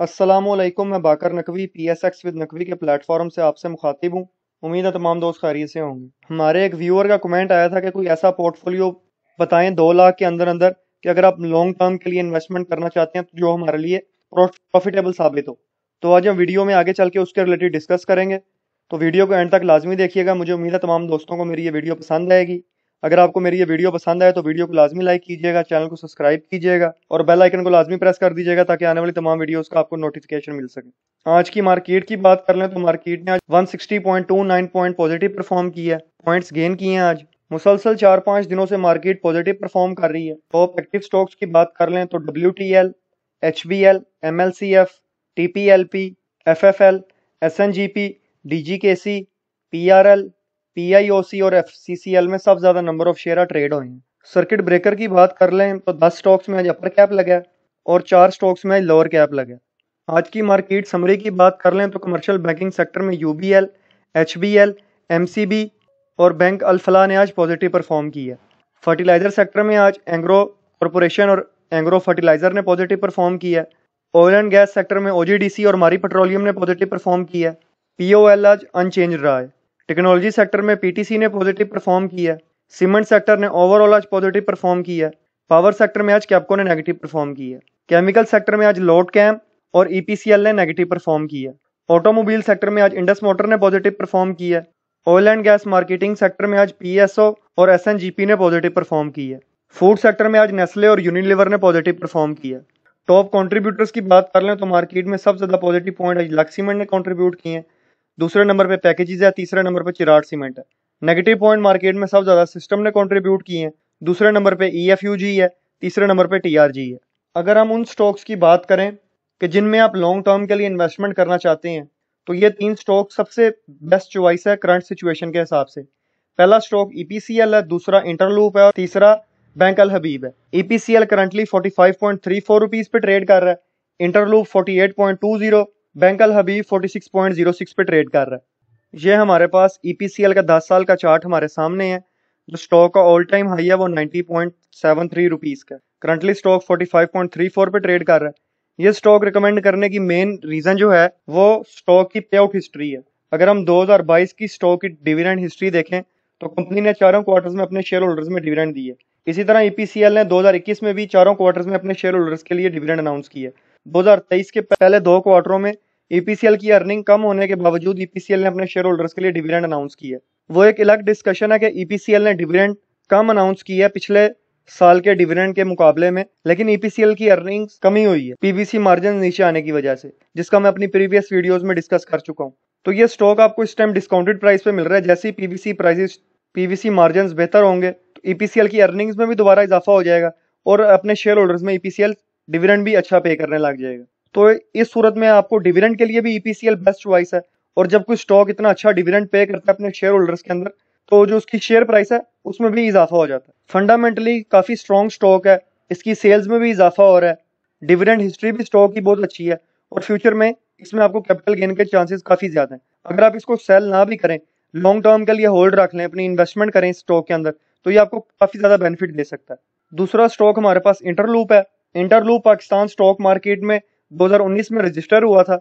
असलम मैं Baqar Naqvi P S X with Naqvi के platform से आपसे मुखातिब हूँ उम्मीद है तमाम दोस्त खैरी से होंगे हमारे एक व्यूअर का कमेंट आया था कि कोई ऐसा पोर्टफोलियो बताएं दो लाख के अंदर अंदर कि अगर आप लॉन्ग टर्म के लिए इन्वेस्टमेंट करना चाहते हैं तो जो हमारे लिए प्रॉफिटेबल साबित हो तो आज हम वीडियो में आगे चल के उसके रिलेटेड डिस्कस करेंगे तो वीडियो को एंड तक लाजमी देखिएगा मुझे उम्मीद है तमाम दोस्तों को मेरी ये वीडियो पसंद आएगी अगर आपको मेरी ये वीडियो पसंद आए तो वीडियो को लाजमी लाइक कीजिएगा चैनल को सब्सक्राइब कीजिएगा और बेल आइकन को लाजमी प्रेस कर दीजिएगा ताकि आने वाली तमाम वीडियोस का आपको नोटिफिकेशन मिल सके आज की मार्केट की बात कर लें तो मार्केट ने आज 160.29 पॉइंट पॉजिटिव परफॉर्म किया है पॉइंट्स गेन किए हैं आज मुसलसल चार पाँच दिनों से मार्केट पॉजिटिव परफॉर्म कर रही है टॉप तो एक्टिव स्टॉक्स की बात कर लें तो W T L H B L M L C F T P L P F F L S N G P D G K C P R L PIOC और F में सबसे ज्यादा number of share trade हुए हैं circuit breaker की बात कर लें तो दस स्टॉक्स में आज अपर कैप लगा और चार स्टॉक्स में आज लोअर कैप लगा आज की मार्केट समरी की बात कर लें तो कमर्शियल बैंकिंग सेक्टर में U B L H B L M C B और बैंक अल्फला ने आज पॉजिटिव परफॉर्म किया फर्टिलाइजर सेक्टर में आज एंग्रो कॉरपोरेशन और एंग्रो फर्टिलाइजर ने पॉजिटिव परफॉर्म किया ऑयल एंड गैस सेक्टर में ओ और मारी पेट्रोलियम ने पॉजिटिव परफॉर्म किया पी आज अनचेंज रहा है टेक्नोलॉजी सेक्टर में पीटीसी ने पॉजिटिव परफॉर्म किया सीमेंट सेक्टर ने ओवरऑल आज पॉजिटिव परफॉर्म किया पावर सेक्टर में आज कैपको ने नेगेटिव परफॉर्म किया केमिकल सेक्टर में आज लोड कैम और ईपीसीएल e ने नेगेटिव परफॉर्म किया ऑटोमोबाइल सेक्टर में आज इंडस मोटर ने पॉजिटिव परफॉर्म किया oil and gas marketing sector में आज पीएसओ और एसएनजीपी ने पॉजिटिव परफॉर्म किया फूड सेक्टर में आज नेस्ले और यूनिलिवर ने पॉजिटिव परफॉर्म किया टॉप कंट्रीब्यूटर्स की बात कर लें तो मार्केट में सबसे ज्यादा पॉजिटिव पॉइंट आज लक्सीमेंट ने कंट्रीब्यूट किए हैं दूसरे नंबर पे पैकेजेस है तीसरे नंबर पे चिराट सीमेंट है नेगेटिव पॉइंट मार्केट में सब ज़्यादा सिस्टम ने कॉन्ट्रीब्यूट किए हैं दूसरे नंबर पे ई एफ यू जी है तीसरे नंबर पे टी आर जी है अगर हम उन स्टॉक्स की बात करें कि जिनमें आप लॉन्ग टर्म के लिए इन्वेस्टमेंट करना चाहते हैं तो ये तीन स्टॉक सबसे बेस्ट चॉइस है करंट सिचुएशन के हिसाब से पहला स्टॉक ईपीसीएल e है दूसरा इंटरलूप है और तीसरा बैंक अल हबीब है EPCL currently forty five point three four rupees पे ट्रेड कर रहा है Interloop forty eight point two zero bank Al Habib 46.06 पे ट्रेड कर रहा है ये हमारे पास ईपीसीएल e का 10 साल का चार्ट हमारे सामने है जो स्टॉक का ऑल टाइम हाई है वो 90.73 पॉइंट का करंटली स्टॉक 45.34 पे ट्रेड कर रहा है ये स्टॉक रिकमेंड करने की मेन रीजन जो है वो स्टॉक की पे आउट हिस्ट्री है अगर हम 2022 की स्टॉक की डिविडेंड हिस्ट्री देखें तो कंपनी ने चारों क्वार्टर्स में अपने शेयर होल्डर्स में डिविडेंड दी है इसी तरह ईपीसीएल e ने 2021 में भी चारों क्वार्टर्स में अपने शेयर होल्डर्स के लिए डिविडेंड अनाउंस किया तेईस के पहले दो क्वार्टरों में ईपीसीएल e की अर्निंग कम होने के बावजूद ईपीसीएल e ने अपने शेयर होल्डर्स के लिए डिविडेंड अनाउंस की है वो एक अलग डिस्कशन है कि ईपीसीएल e ने डिविडेंड कम अनाउंस की है पिछले साल के डिविडेंड के मुकाबले में लेकिन ईपीसीएल की अर्निंग कमी हुई है पीबीसी मार्जिन नीचे आने की वजह से जिसका मैं अपनी प्रीवियस वीडियो में डिस्कस कर चुका हूँ तो ये स्टॉक आपको इस टाइम डिस्काउंटेड प्राइस पे मिल रहा है जैसे ही पीबीसी प्राइसेस पीवीसी मार्जिन बेहतर होंगे तो ईपीसीएल की अर्निंग्स में भी दोबारा इजाफा हो जाएगा और अपने शेयर होल्डर्स में ईपीसीएल डिविडेंड भी अच्छा पे करने लग जाएगा तो इस सूरत में आपको डिविडेंड के लिए भी ईपीसीएल बेस्ट चॉइस है और जब कोई स्टॉक इतना अच्छा डिविडेंड पे करता है अपने शेयर होल्डर्स के अंदर तो जो उसकी शेयर प्राइस है उसमें भी इजाफा हो जाता है फंडामेंटली काफ़ी स्ट्रॉन्ग स्टॉक है इसकी सेल्स में भी इजाफा हो रहा है डिविडेंड हिस्ट्री भी स्टॉक की बहुत अच्छी है और फ्यूचर में इसमें आपको कैपिटल गेन के चांसेस काफ़ी ज़्यादा हैं अगर आप इसको सेल ना भी करें लॉन्ग टर्म के लिए होल्ड रख लें अपनी इन्वेस्टमेंट करें स्टॉक के अंदर तो ये आपको काफ़ी ज़्यादा बेनिफिट दे सकता है दूसरा स्टॉक हमारे पास इंटरलूप है इंटरलूप पाकिस्तान स्टॉक मार्केट में 2019 में रजिस्टर हुआ था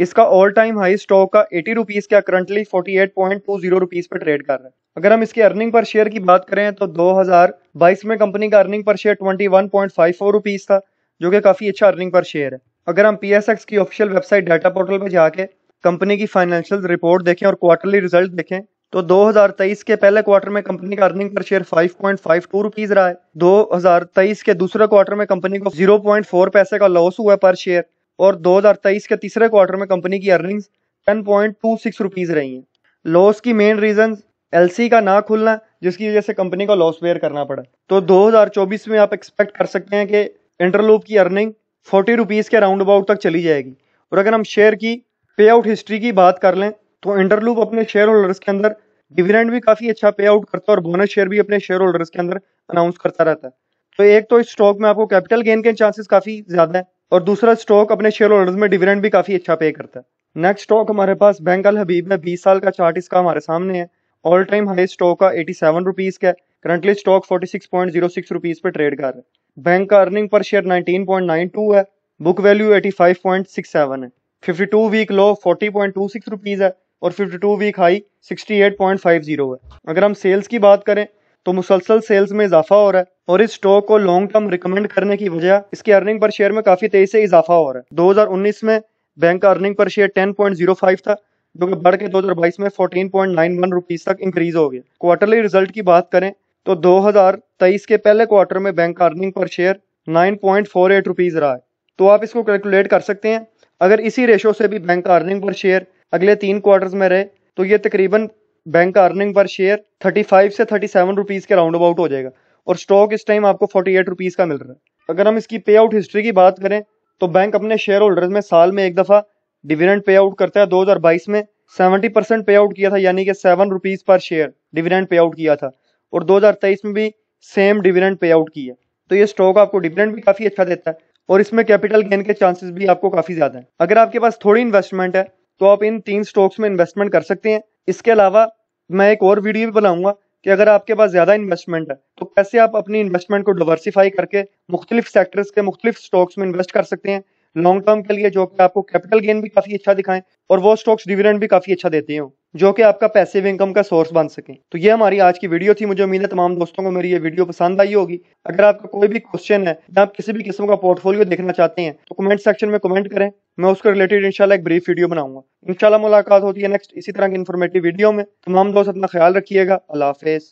इसका ऑल टाइम हाई स्टॉक का एटी रुपीज क्या currently forty eight point two zero rupees पर ट्रेड कर रहा है अगर हम इसकी अर्निंग पर शेयर की बात करें तो 2022 में कंपनी का अर्निंग पर share twenty one point five four rupees था जो कि काफी अच्छा अर्निंग पर शेयर है अगर हम पी की ऑफिशियल वेबसाइट डाटा पोर्टल पर जाके कंपनी की फाइनेंशियल रिपोर्ट देखें और क्वार्टरली रिजल्ट देखें तो 2023 के पहले क्वार्टर में कंपनी का अर्निंग पर शेयर 5.52 रुपीज रहा है 2023 के दूसरे क्वार्टर में कंपनी को 0.4 पैसे का लॉस हुआ है पर शेयर और 2023 के तीसरे क्वार्टर में कंपनी की अर्निंग्स 10.26 रुपीज रही हैं लॉस की मेन रीजन एलसी का ना खुलना जिसकी वजह से कंपनी को लॉस वेयर करना पड़ा तो 2024 में आप एक्सपेक्ट कर सकते हैं कि इंटरलूप की अर्निंग फोर्टी रुपीज़ के राउंड अबाउट तक चली जाएगी और अगर हम शेयर की पे आउट हिस्ट्री की बात कर लें तो इंटरलूप अपने शेयर होल्डर्स के अंदर डिविडेंड भी काफी अच्छा पे आउट करता है और बोनस शेयर भी अपने शेयर होल्डर्स के अंदर अनाउंस करता रहता है तो एक तो इस स्टॉक में आपको कैपिटल गेन के चांसेस काफी ज्यादा है और दूसरा स्टॉक अपने शेयर होल्डर्स में डिविडेंड भी काफी अच्छा पे करता है नेक्स्ट स्टॉक हमारे पास बैंक अल हबीब है बीस साल का चार्ट इसका हमारे सामने है ऑल टाइम हाई स्टॉक का एटी सेवन रुपीज का currently stock forty six point zero six rupees पे ट्रेड कर रहा है बैंक का अर्निंग पर share nineteen point nine two है book value eighty five point six seven है fifty two week low forty point two six rupees है और 52 वीक हाई 68.50 है अगर हम सेल्स की बात करें तो मुसलसल सेल्स में इजाफा हो रहा है और इस स्टॉक को लॉन्ग टर्म रिकमेंड करने की वजह इसकी अर्निंग पर शेयर में काफी तेजी से इजाफा हो रहा है 2019 में बैंक का अर्निंग पर शेयर 10.05 था जो कि बढ़ के दो में 14.91 पॉइंट तक इंक्रीज हो गया क्वार्टरली रिजल्ट की बात करें तो 2023 के पहले क्वार्टर में बैंक का अर्निंग पर शेयर 9.48 पॉइंट रहा है तो आप इसको कैलकुलेट कर सकते हैं अगर इसी रेशो से भी बैंक का अर्निंग पर शेयर अगले तीन क्वार्टर्स में रहे तो ये तकरीबन बैंक का अर्निंग पर शेयर 35 से 37 सेवन के राउंड अबाउट हो जाएगा और स्टॉक इस टाइम आपको 48 एट का मिल रहा है अगर हम इसकी पे आउट हिस्ट्री की बात करें तो बैंक अपने शेयर होल्डर में साल में एक दफ़ा डिविडेंड पे आउट करता है 2022 में 70 परसेंट पे आउट किया था यानी कि सेवन रुपीज़ पर शेयर डिविडेंड पे आउट किया था और 2023 में भी सेम डिविडेंड पे आउट किया तो ये स्टॉक आपको डिविडेंड भी काफ़ी अच्छा देता है और इसमें कैपिटल गेन के चांसेस भी आपको काफ़ी ज़्यादा है अगर आपके पास थोड़ी इन्वेस्टमेंट है तो आप इन तीन स्टॉक्स में इन्वेस्टमेंट कर सकते हैं इसके अलावा मैं एक और वीडियो भी बनाऊंगा कि अगर आपके पास ज़्यादा इन्वेस्टमेंट है तो कैसे आप अपनी इन्वेस्टमेंट को डिवर्सिफाई करके मुख्तलिफ सेक्टर्स के मुख्तलिफ स्टॉक्स में इन्वेस्ट कर सकते हैं लॉन्ग टर्म के लिए जो कि आपको कैपिटल गेन भी काफ़ी अच्छा दिखाएं और वो स्टॉक्स डिविडेंड भी काफ़ी अच्छा देते हो जो कि आपका पैसिव इनकम का सोर्स बन सके तो ये हमारी आज की वीडियो थी मुझे उम्मीद है तमाम दोस्तों को मेरी ये वीडियो पसंद आई होगी अगर आपका कोई भी क्वेश्चन है या आप किसी भी किस्म का पोर्टफोलियो देखना चाहते हैं तो कमेंट सेक्शन में कमेंट करें मैं उसके रिलेटेड इंशाल्लाह एक ब्रीफ वीडियो बनाऊंगा इंशाल्लाह मुलाकात होती है नेक्स्ट इसी तरह की इन्फॉर्मेटिव वीडियो में तमाम दोस्त अपना ख्याल रखिएगा अल्लाह हाफिज़